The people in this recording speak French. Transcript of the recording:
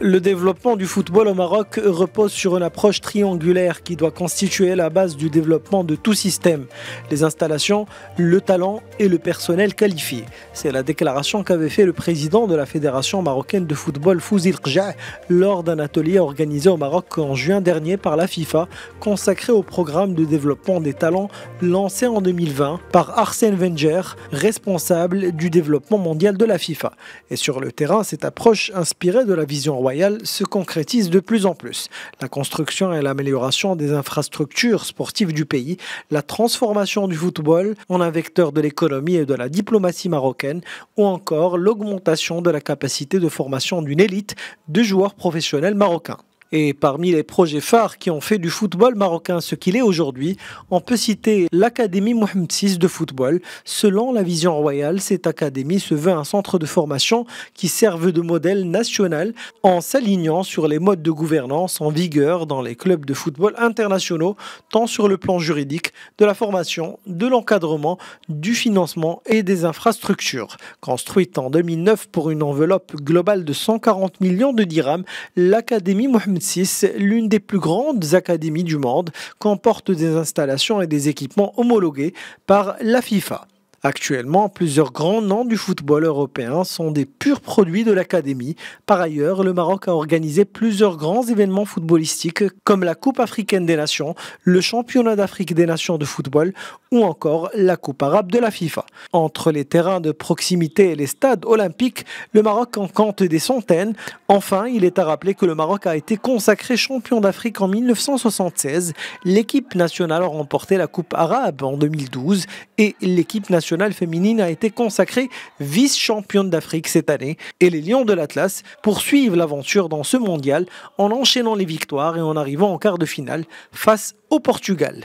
Le développement du football au Maroc repose sur une approche triangulaire qui doit constituer la base du développement de tout système, les installations, le talent et le personnel qualifié. C'est la déclaration qu'avait fait le président de la Fédération marocaine de football Fouzil Kja lors d'un atelier organisé au Maroc en juin dernier par la FIFA consacré au programme de développement des talents lancé en 2020 par Arsène Wenger, responsable du développement mondial de la FIFA. Et sur le terrain, cette approche inspirée de la vision Royal se concrétise de plus en plus. La construction et l'amélioration des infrastructures sportives du pays, la transformation du football en un vecteur de l'économie et de la diplomatie marocaine, ou encore l'augmentation de la capacité de formation d'une élite de joueurs professionnels marocains. Et parmi les projets phares qui ont fait du football marocain ce qu'il est aujourd'hui, on peut citer l'Académie Mohamed VI de football. Selon la vision royale, cette académie se veut un centre de formation qui serve de modèle national en s'alignant sur les modes de gouvernance en vigueur dans les clubs de football internationaux, tant sur le plan juridique, de la formation, de l'encadrement, du financement et des infrastructures. Construite en 2009 pour une enveloppe globale de 140 millions de dirhams, l'Académie Mohamed l'une des plus grandes académies du monde comporte des installations et des équipements homologués par la FIFA. Actuellement, plusieurs grands noms du football européen sont des purs produits de l'académie. Par ailleurs, le Maroc a organisé plusieurs grands événements footballistiques comme la Coupe africaine des nations, le championnat d'Afrique des nations de football ou encore la Coupe arabe de la FIFA. Entre les terrains de proximité et les stades olympiques, le Maroc en compte des centaines. Enfin, il est à rappeler que le Maroc a été consacré champion d'Afrique en 1976. L'équipe nationale a remporté la Coupe arabe en 2012 et l'équipe nationale féminine a été consacrée vice-championne d'Afrique cette année et les Lions de l'Atlas poursuivent l'aventure dans ce mondial en enchaînant les victoires et en arrivant en quart de finale face au Portugal.